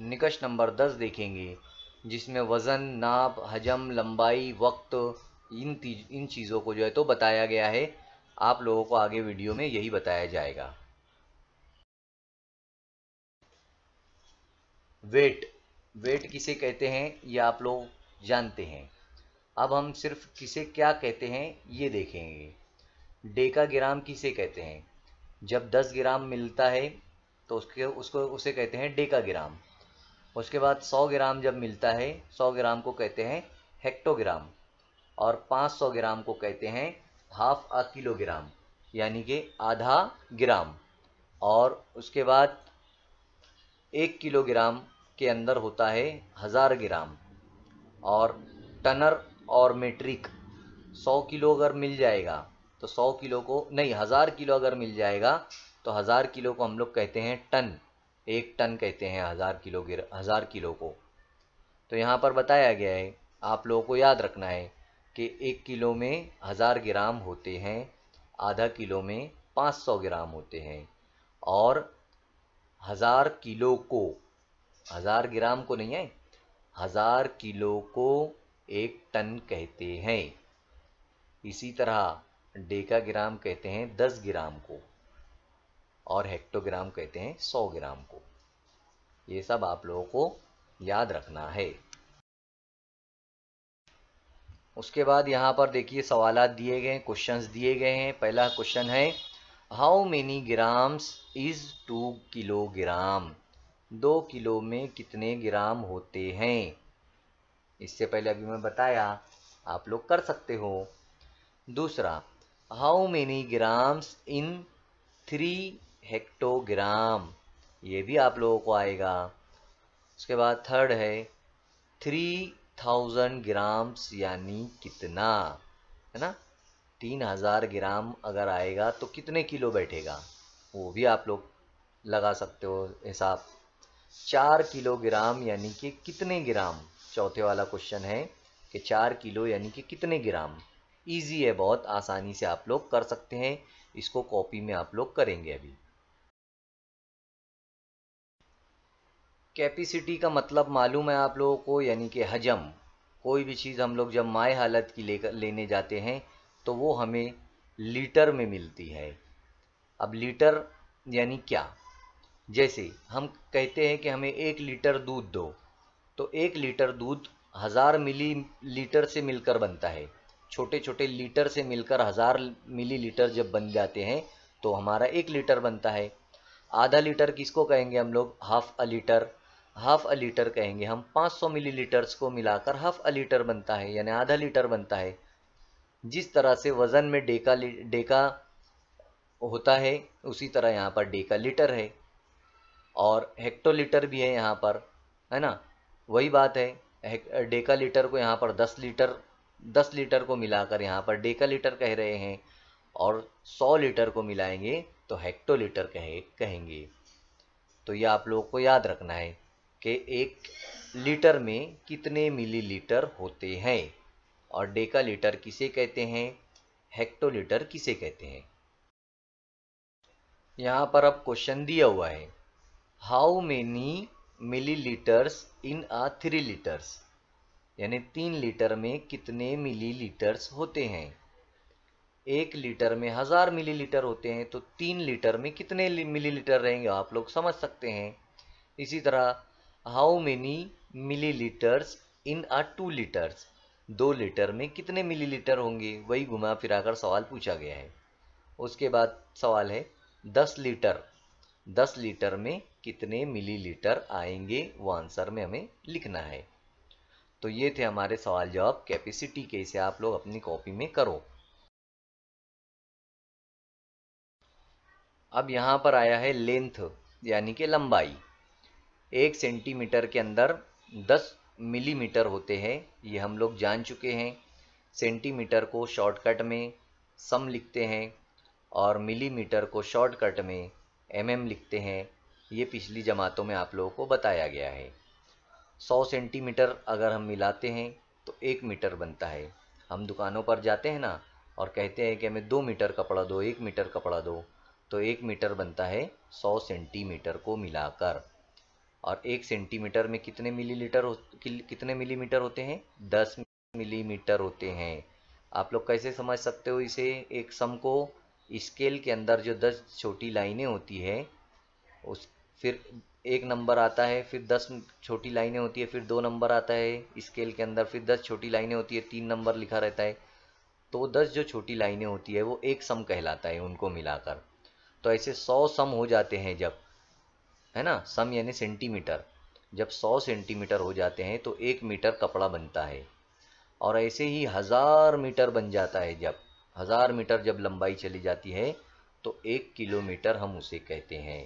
निकष नंबर दस देखेंगे जिसमें वज़न नाप हजम लंबाई वक्त इन तीज इन चीज़ों को जो है तो बताया गया है आप लोगों को आगे वीडियो में यही बताया जाएगा वेट वेट किसे कहते हैं ये आप लोग जानते हैं अब हम सिर्फ किसे क्या कहते हैं ये देखेंगे डेका ग्राम किसे कहते हैं जब 10 ग्राम मिलता है तो उसके उसको उसे कहते हैं डेका ग्राम उसके बाद 100 ग्राम जब मिलता है 100 ग्राम को कहते हैं हेक्टोग्राम और 500 ग्राम को कहते हैं हाफ आ किलोग्राम यानी कि आधा ग्राम और उसके बाद एक किलोग्राम के अंदर होता है हज़ार ग्राम और टनर और मेट्रिक सौ किलो अगर मिल जाएगा तो सौ किलो को नहीं हज़ार किलो अगर मिल जाएगा तो हज़ार किलो को हम लोग कहते हैं टन एक टन कहते हैं हज़ार किलो गिर हज़ार किलो को तो यहाँ पर बताया गया है आप लोगों को याद रखना है कि एक किलो में हज़ार ग्राम होते हैं आधा किलो में पाँच सौ ग्राम होते हैं और हज़ार किलो को हज़ार ग्राम को नहीं है हज़ार किलो को एक टन कहते हैं इसी तरह डेका ग्राम कहते हैं दस ग्राम को और हेक्टोग्राम कहते हैं सौ ग्राम को ये सब आप लोगों को याद रखना है उसके बाद यहाँ पर देखिए सवाल दिए गए क्वेश्चन दिए गए हैं पहला क्वेश्चन है how many grams is two kilogram दो किलो में कितने ग्राम होते हैं इससे पहले अभी मैं बताया आप लोग कर सकते हो दूसरा how many grams in three hectogram ये भी आप लोगों को आएगा उसके बाद थर्ड है थ्री थाउजेंड ग्राम्स यानी कितना है ना तीन हज़ार ग्राम अगर आएगा तो कितने किलो बैठेगा वो भी आप लोग लगा सकते हो हिसाब चार किलोग्राम यानी कि कितने ग्राम चौथे वाला क्वेश्चन है कि चार किलो यानी कि कितने ग्राम इजी है बहुत आसानी से आप लोग कर सकते हैं इसको कॉपी में आप लोग करेंगे अभी कैपेसिटी का मतलब मालूम है आप लोगों को यानी कि हजम कोई भी चीज़ हम लोग जब माए हालत की लेकर लेने जाते हैं तो वो हमें लीटर में मिलती है अब लीटर यानी क्या जैसे हम कहते हैं कि हमें एक लीटर दूध दो तो एक लीटर दूध हज़ार मिली लीटर से मिलकर बनता है छोटे छोटे लीटर से मिलकर हज़ार मिली लीटर जब बन जाते हैं तो हमारा एक लीटर बनता है आधा लीटर किसको कहेंगे हम लोग half a litre half a litre कहेंगे हम 500 मिलीलीटर्स को मिलाकर हाफ अ लीटर बनता है यानी आधा लीटर बनता है जिस तरह से वज़न में डेका डेका होता है उसी तरह यहाँ पर डेका लीटर है और हेक्टोलीटर भी है यहाँ पर है ना वही बात है डेका लीटर को यहाँ पर 10 लीटर 10 लीटर को मिलाकर यहाँ पर डेका लीटर कह रहे हैं और 100 लीटर को मिलाएंगे तो हेक्टोलीटर कहे कहेंगे तो ये आप लोगों को याद रखना है कि एक लीटर में कितने मिलीलीटर होते हैं और डेका लीटर किसे कहते हैं हेक्टोलीटर किसे कहते हैं यहाँ पर अब क्वेश्चन दिया हुआ है how many millilitres in a three litres यानी तीन लीटर में कितने मिलीलीटर्स होते हैं एक लीटर में हज़ार मिलीलीटर होते हैं तो तीन लीटर में कितने मिलीलीटर रहेंगे आप लोग समझ सकते हैं इसी तरह how many millilitres in a two litres दो लीटर में कितने मिलीलीटर होंगे वही घुमा फिरा कर सवाल पूछा गया है उसके बाद सवाल है दस लीटर दस लीटर में कितने मिलीलीटर आएंगे वो आंसर में हमें लिखना है तो ये थे हमारे सवाल जवाब कैपेसिटी के इसे आप लोग अपनी कॉपी में करो अब यहाँ पर आया है लेंथ यानी कि लंबाई एक सेंटीमीटर के अंदर 10 मिलीमीटर होते हैं ये हम लोग जान चुके हैं सेंटीमीटर को शॉर्टकट में सम लिखते हैं और मिलीमीटर को शॉर्टकट में एम mm लिखते हैं ये पिछली जमातों में आप लोगों को बताया गया है 100 सेंटीमीटर अगर हम मिलाते हैं तो एक मीटर बनता है हम दुकानों पर जाते हैं ना और कहते हैं कि हमें दो मीटर कपड़ा दो एक मीटर कपड़ा दो तो एक मीटर बनता है सौ सेंटीमीटर को मिलाकर और एक सेंटीमीटर में कितने मिलीलीटर हो कितने मिलीमीटर होते हैं दस मिलीमीटर होते हैं आप लोग कैसे समझ सकते हो इसे एक सम को स्केल के अंदर जो दस छोटी लाइनें होती है उस फिर एक नंबर आता है फिर दस छोटी लाइनें होती है फिर दो नंबर आता है स्केल के अंदर फिर दस छोटी लाइनें होती है तीन नंबर लिखा रहता है तो दस जो छोटी लाइनें होती है वो एक सम कहलाता है उनको मिलाकर तो ऐसे सौ सम हो जाते हैं जब है ना सम यानी सेंटीमीटर जब सौ सेंटीमीटर हो जाते हैं तो एक मीटर कपड़ा बनता है और ऐसे ही हज़ार मीटर बन जाता है जब हज़ार मीटर जब लंबाई चली जाती है तो एक किलोमीटर हम उसे कहते हैं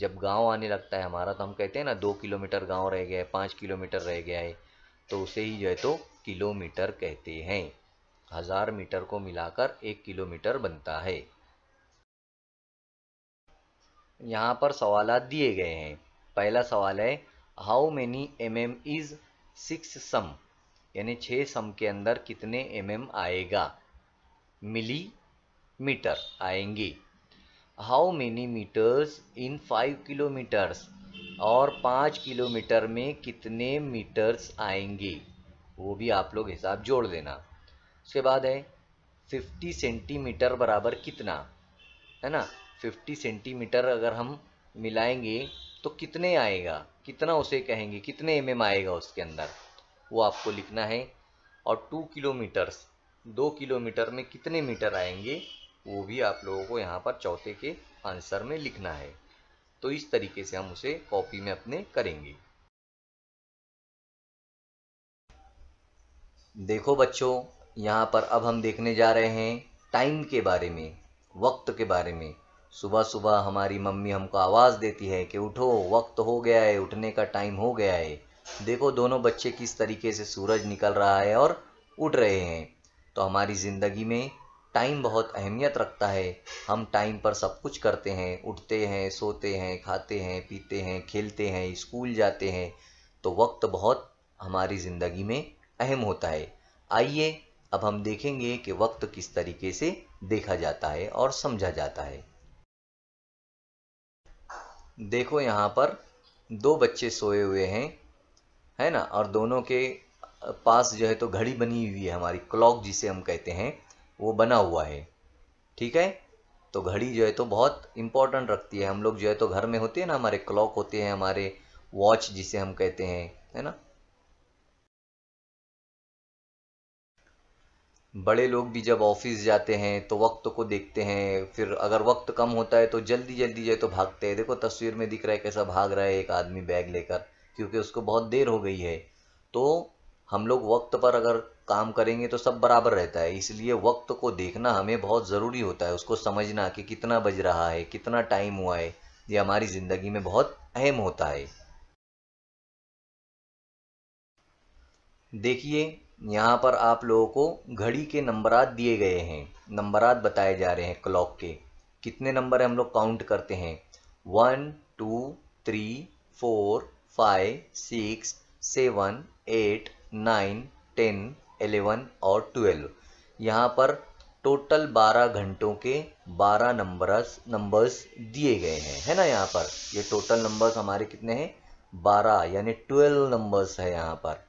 जब गांव आने लगता है हमारा तो हम कहते हैं ना दो किलोमीटर गांव रह गया है पाँच किलोमीटर रह गया है तो उसे ही जो है तो किलोमीटर कहते हैं हज़ार मीटर को मिलाकर एक किलोमीटर बनता है यहाँ पर सवाल दिए गए हैं पहला सवाल है how many M M is six cm यानी छः सम के अंदर कितने एम mm आएगा मिली मीटर आएंगे how many metres in five kilometres और पाँच किलोमीटर में कितने मीटर्स आएंगे वो भी आप लोग हिसाब जोड़ देना उसके बाद है फिफ्टी सेंटीमीटर बराबर कितना है ना 50 सेंटीमीटर अगर हम मिलाएंगे तो कितने आएगा कितना उसे कहेंगे कितने एम आएगा उसके अंदर वो आपको लिखना है और टू किलोमीटर्स दो किलोमीटर में कितने मीटर आएंगे वो भी आप लोगों को यहाँ पर चौथे के आंसर में लिखना है तो इस तरीके से हम उसे कॉपी में अपने करेंगे देखो बच्चों यहाँ पर अब हम देखने जा रहे हैं टाइम के बारे में वक्त के बारे में सुबह सुबह हमारी मम्मी हमको आवाज़ देती है कि उठो वक्त हो गया है उठने का टाइम हो गया है देखो दोनों बच्चे किस तरीके से सूरज निकल रहा है और उठ रहे हैं तो हमारी ज़िंदगी में टाइम बहुत अहमियत रखता है हम टाइम पर सब कुछ करते हैं उठते हैं सोते हैं खाते हैं पीते हैं खेलते हैं स्कूल जाते हैं तो वक्त बहुत हमारी ज़िंदगी में अहम होता है आइए अब हम देखेंगे कि वक्त किस तरीके से देखा जाता है और समझा जाता है देखो यहाँ पर दो बच्चे सोए हुए हैं है ना और दोनों के पास जो है तो घड़ी बनी हुई है हमारी क्लॉक जिसे हम कहते हैं वो बना हुआ है ठीक है तो घड़ी जो है तो बहुत इंपॉर्टेंट रखती है हम लोग जो है तो घर में होते हैं ना हमारे क्लॉक होते हैं हमारे वॉच जिसे हम कहते हैं है ना बड़े लोग भी जब ऑफिस जाते हैं तो वक्त को देखते हैं फिर अगर वक्त कम होता है तो जल्दी जल्दी जाए तो भागते हैं देखो तस्वीर में दिख रहा है कैसा भाग रहा है एक आदमी बैग लेकर क्योंकि उसको बहुत देर हो गई है तो हम लोग वक्त पर अगर काम करेंगे तो सब बराबर रहता है इसलिए वक्त को देखना हमें बहुत ज़रूरी होता है उसको समझना कि कितना बज रहा है कितना टाइम हुआ है ये हमारी ज़िंदगी में बहुत अहम होता है देखिए यहाँ पर आप लोगों को घड़ी के नंबरात दिए गए हैं नंबरात बताए जा रहे हैं क्लॉक के कितने नंबर हम लोग काउंट करते हैं one two three four five six seven eight nine ten eleven और ट्वेल्व यहाँ पर टोटल बारह घंटों के बारह नंबर नंबर्स दिए गए हैं है ना यहाँ पर ये टोटल नंबर्स हमारे कितने हैं बारह यानी ट्वेल्व नंबर्स है यहाँ पर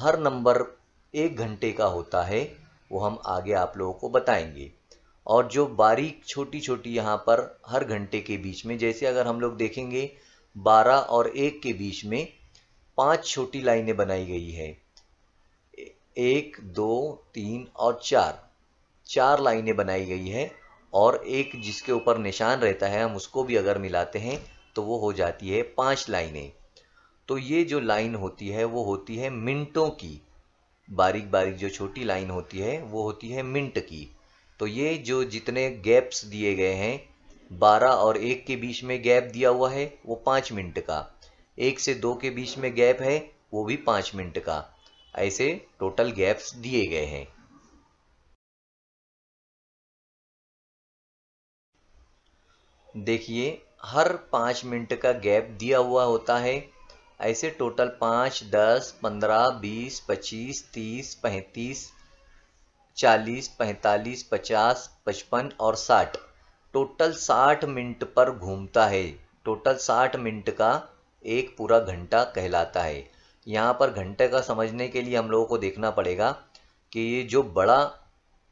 हर नंबर एक घंटे का होता है वो हम आगे आप लोगों को बताएंगे और जो बारीक छोटी छोटी यहाँ पर हर घंटे के बीच में जैसे अगर हम लोग देखेंगे बारह और एक के बीच में पांच छोटी लाइनें बनाई गई है एक दो तीन और चार चार लाइनें बनाई गई है और एक जिसके ऊपर निशान रहता है हम उसको भी अगर मिलाते हैं तो वो हो जाती है पांच लाइनें तो ये जो लाइन होती है वो होती है मिनटों की बारीक बारीक जो छोटी लाइन होती है वो होती है मिनट की तो ये जो जितने गैप्स दिए गए हैं बारह और एक के बीच में गैप दिया हुआ है वो पांच मिनट का एक से दो के बीच में गैप है वो भी पांच मिनट का ऐसे टोटल गैप्स दिए गए हैं देखिए हर पांच मिनट का गैप दिया हुआ होता है ऐसे टोटल पाँच दस पंद्रह बीस पच्चीस तीस पैंतीस चालीस पैंतालीस पचास पचपन और साठ टोटल साठ मिनट पर घूमता है टोटल साठ मिनट का एक पूरा घंटा कहलाता है यहाँ पर घंटे का समझने के लिए हम लोगों को देखना पड़ेगा कि ये जो बड़ा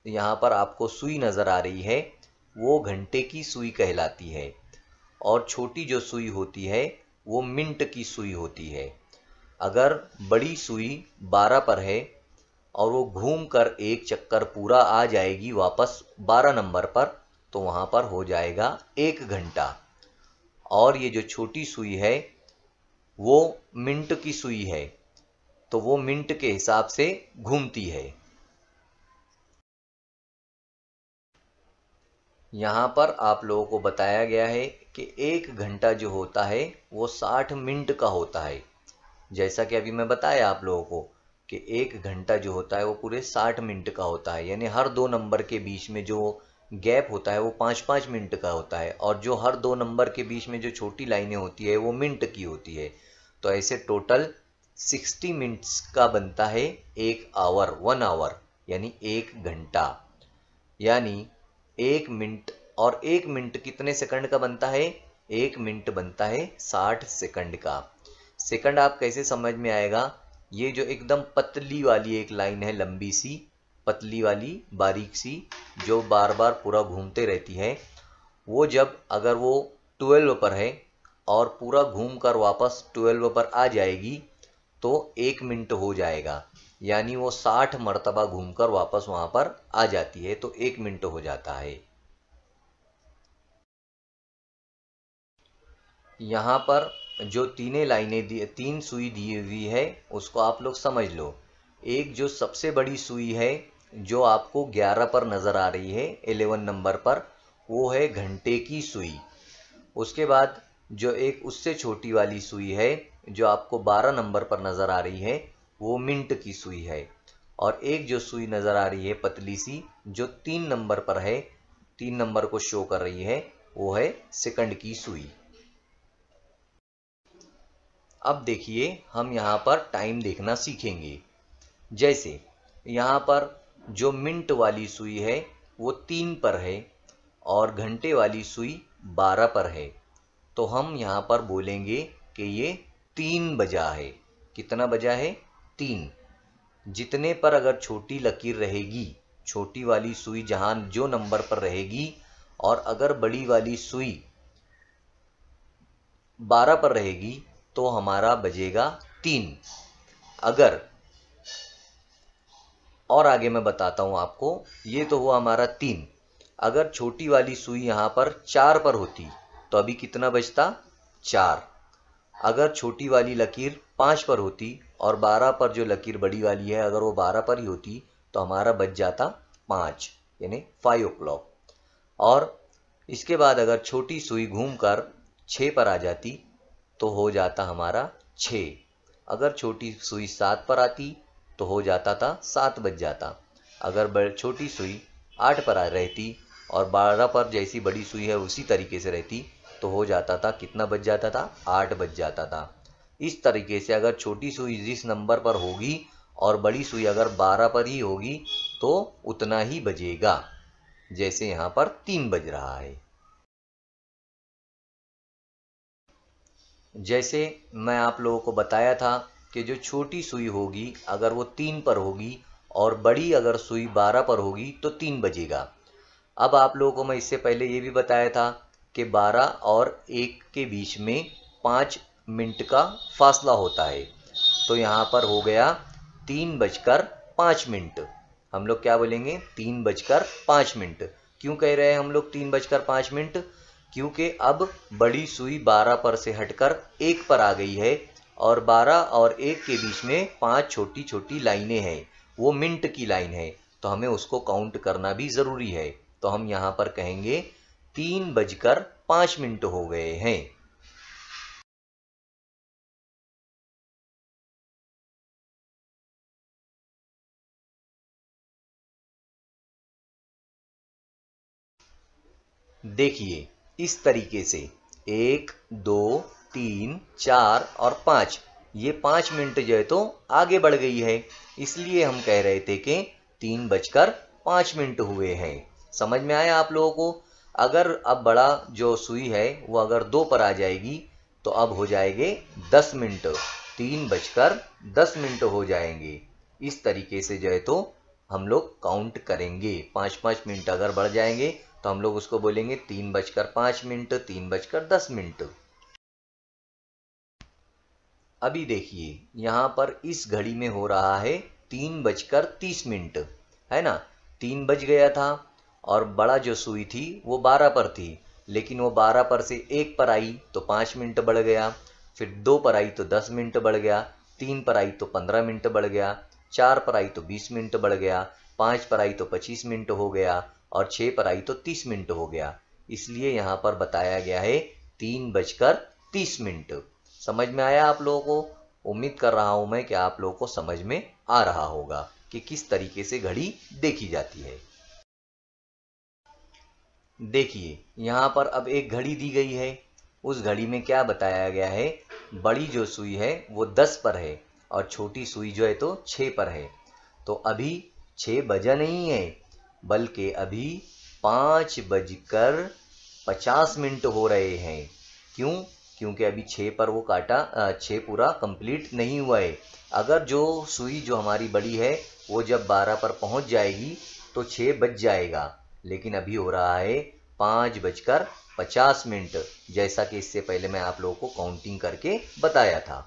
यहाँ पर आपको सुई नज़र आ रही है वो घंटे की सुई कहलाती है और छोटी जो सुई होती है वो मिंट की सुई होती है अगर बड़ी सुई बारह पर है और वो घूम कर एक चक्कर पूरा आ जाएगी वापस बारह नंबर पर तो वहाँ पर हो जाएगा एक घंटा और ये जो छोटी सुई है वो मिंट की सुई है तो वो मिनट के हिसाब से घूमती है यहाँ पर आप लोगों को बताया गया है कि एक घंटा जो होता है वो साठ मिनट का होता है जैसा कि अभी मैं बताया आप लोगों को कि एक घंटा जो होता है वो पूरे साठ मिनट का होता है यानी हर दो नंबर के बीच में जो गैप होता है वो पाँच पाँच मिनट का होता है और जो हर दो नंबर के बीच में जो छोटी लाइनें होती है वो मिनट की होती है तो ऐसे टोटल सिक्सटी मिनट्स का बनता है एक आवर वन आवर यानी एक घंटा यानी एक मिनट और एक मिनट कितने सेकंड का बनता है एक मिनट बनता है साठ सेकंड का सेकंड आप कैसे समझ में आएगा ये जो एकदम पतली वाली एक लाइन है लंबी सी पतली वाली बारीक सी जो बार बार पूरा घूमते रहती है वो जब अगर वो ट्वेल्व पर है और पूरा घूम कर वापस ट्वेल्व पर आ जाएगी तो एक मिनट हो जाएगा यानी वो साठ मरतबा घूमकर वापस वहां पर आ जाती है तो एक मिनट हो जाता है यहां पर जो तीने लाइनें दी तीन सुई दी हुई है उसको आप लोग समझ लो एक जो सबसे बड़ी सुई है जो आपको 11 पर नज़र आ रही है 11 नंबर पर वो है घंटे की सुई उसके बाद जो एक उससे छोटी वाली सुई है जो आपको 12 नंबर पर नज़र आ रही है वो मिंट की सुई है और एक जो सुई नज़र आ रही है पतली सी जो तीन नंबर पर है तीन नंबर को शो कर रही है वो है सेकंड की सुई अब देखिए हम यहाँ पर टाइम देखना सीखेंगे जैसे यहाँ पर जो मिनट वाली सुई है वो तीन पर है और घंटे वाली सुई बारह पर है तो हम यहाँ पर बोलेंगे कि ये तीन बजा है कितना बजा है तीन जितने पर अगर छोटी लकीर रहेगी छोटी वाली सुई जहां जो नंबर पर रहेगी और अगर बड़ी वाली सुई बारह पर रहेगी तो हमारा बजेगा तीन अगर और आगे मैं बताता हूं आपको ये तो हुआ हमारा तीन अगर छोटी वाली सुई यहां पर चार पर होती तो अभी कितना बजता चार अगर छोटी वाली लकीर पांच पर होती और बारह पर जो लकीर बड़ी वाली है अगर वो बारह पर ही होती तो हमारा बच जाता पाँच यानी फाइव ओ और इसके बाद अगर छोटी सुई घूम कर पर आ जाती तो हो जाता हमारा छ अगर छोटी सुई सात पर आती तो हो जाता था सात बज जाता अगर छोटी सुई आठ पर आ रहती और बारह पर जैसी बड़ी सुई है उसी तरीके से रहती तो हो जाता था कितना बच जाता था आठ बज जाता था इस तरीके से अगर छोटी सुई जिस नंबर पर होगी और बड़ी सुई अगर 12 पर ही होगी तो उतना ही बजेगा जैसे यहाँ पर तीन बज रहा है जैसे मैं आप लोगों को बताया था कि जो छोटी सुई होगी अगर वो तीन पर होगी और बड़ी अगर सुई बारह पर होगी तो तीन बजेगा अब आप लोगों को मैं इससे पहले ये भी बताया था कि बारह और एक के बीच में पाँच मिनट का फासला होता है तो यहाँ पर हो गया तीन बजकर पाँच मिनट हम लोग क्या बोलेंगे तीन बजकर पाँच मिनट क्यों कह रहे हैं हम लोग तीन बजकर पाँच मिनट क्योंकि अब बड़ी सुई बारह पर से हटकर एक पर आ गई है और बारह और एक के बीच में पांच छोटी छोटी लाइनें हैं वो मिनट की लाइन है तो हमें उसको काउंट करना भी ज़रूरी है तो हम यहाँ पर कहेंगे तीन बजकर पाँच मिनट हो गए हैं देखिए इस तरीके से एक दो तीन चार और पाँच ये पाँच मिनट जो है तो आगे बढ़ गई है इसलिए हम कह रहे थे कि तीन बजकर पाँच मिनट हुए हैं समझ में आया आप लोगों को अगर अब बड़ा जो सुई है वो अगर दो पर आ जाएगी तो अब हो जाएंगे दस मिनट तीन बजकर दस मिनट हो जाएंगे इस तरीके से जो है तो हम लोग काउंट करेंगे पाँच पाँच मिनट अगर बढ़ जाएंगे तो हम लोग उसको बोलेंगे तीन बजकर पाँच मिनट तीन बजकर दस मिनट अभी देखिए यहाँ पर इस घड़ी में हो रहा है तीन बजकर तीस मिनट है ना तीन बज गया था और बड़ा जो सुई थी वो बारह पर थी लेकिन वो बारह पर से एक पर आई तो पाँच मिनट बढ़ गया फिर दो पर आई तो दस मिनट बढ़ गया तीन पर आई तो पंद्रह मिनट बढ़ गया चार पर आई तो बीस मिनट बढ़ गया पाँच पर आई तो पच्चीस मिनट हो गया और छः पर आई तो तीस मिनट हो गया इसलिए यहाँ पर बताया गया है तीन बजकर तीस मिनट समझ में आया आप लोगों को उम्मीद कर रहा हूँ मैं कि आप लोगों को समझ में आ रहा होगा कि किस तरीके से घड़ी देखी जाती है देखिए यहाँ पर अब एक घड़ी दी गई है उस घड़ी में क्या बताया गया है बड़ी जो सुई है वो दस पर है और छोटी सुई जो है तो छः पर है तो अभी छः बजा नहीं है बल्कि अभी पाँच बजकर पचास मिनट हो रहे हैं क्यों क्योंकि अभी छः पर वो काटा छः पूरा कंप्लीट नहीं हुआ है अगर जो सुई जो हमारी बड़ी है वो जब बारह पर पहुंच जाएगी तो छः बज जाएगा लेकिन अभी हो रहा है पाँच बजकर पचास मिनट जैसा कि इससे पहले मैं आप लोगों को काउंटिंग करके बताया था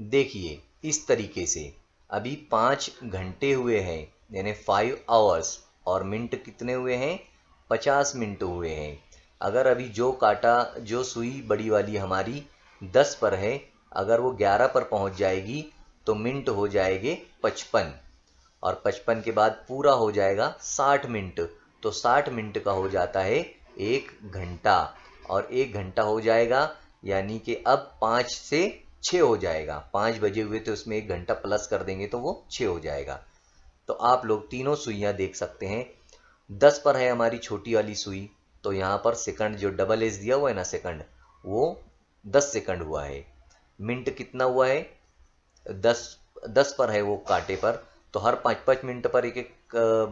देखिए इस तरीके से अभी पाँच घंटे हुए हैं यानी फाइव आवर्स और मिनट कितने हुए हैं पचास मिनट हुए हैं अगर अभी जो काटा जो सुई बड़ी वाली हमारी दस पर है अगर वो ग्यारह पर पहुंच जाएगी तो मिनट हो जाएंगे पचपन और पचपन के बाद पूरा हो जाएगा साठ मिनट तो साठ मिनट का हो जाता है एक घंटा और एक घंटा हो जाएगा यानी कि अब पाँच से छः हो जाएगा पाँच बजे हुए तो उसमें एक घंटा प्लस कर देंगे तो वो छः हो जाएगा तो आप लोग तीनों सुइयाँ देख सकते हैं दस पर है हमारी छोटी वाली सुई तो यहाँ पर सेकंड जो डबल एज दिया हुआ है ना सेकंड वो दस सेकंड हुआ है मिनट कितना हुआ है दस दस पर है वो कांटे पर तो हर पाँच पाँच मिनट पर एक एक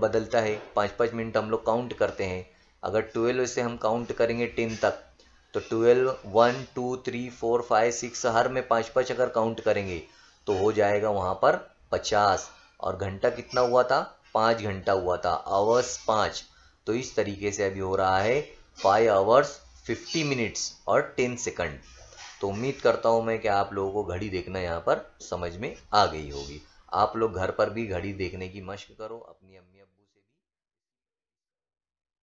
बदलता है पाँच पाँच मिनट हम लोग काउंट करते हैं अगर ट्वेल्व से हम काउंट करेंगे टेन तक तो twelve one two three four five six हर में पांच पांच अगर काउंट करेंगे तो हो जाएगा वहां पर पचास और घंटा कितना हुआ था पांच घंटा हुआ था आवर्स पांच तो इस तरीके से अभी हो रहा है फाइव आवर्स फिफ्टी मिनट्स और टेन सेकंड तो उम्मीद करता हूं मैं कि आप लोगों को घड़ी देखना यहाँ पर समझ में आ गई होगी आप लोग घर पर भी घड़ी देखने की मश्क करो अपनी अम्मी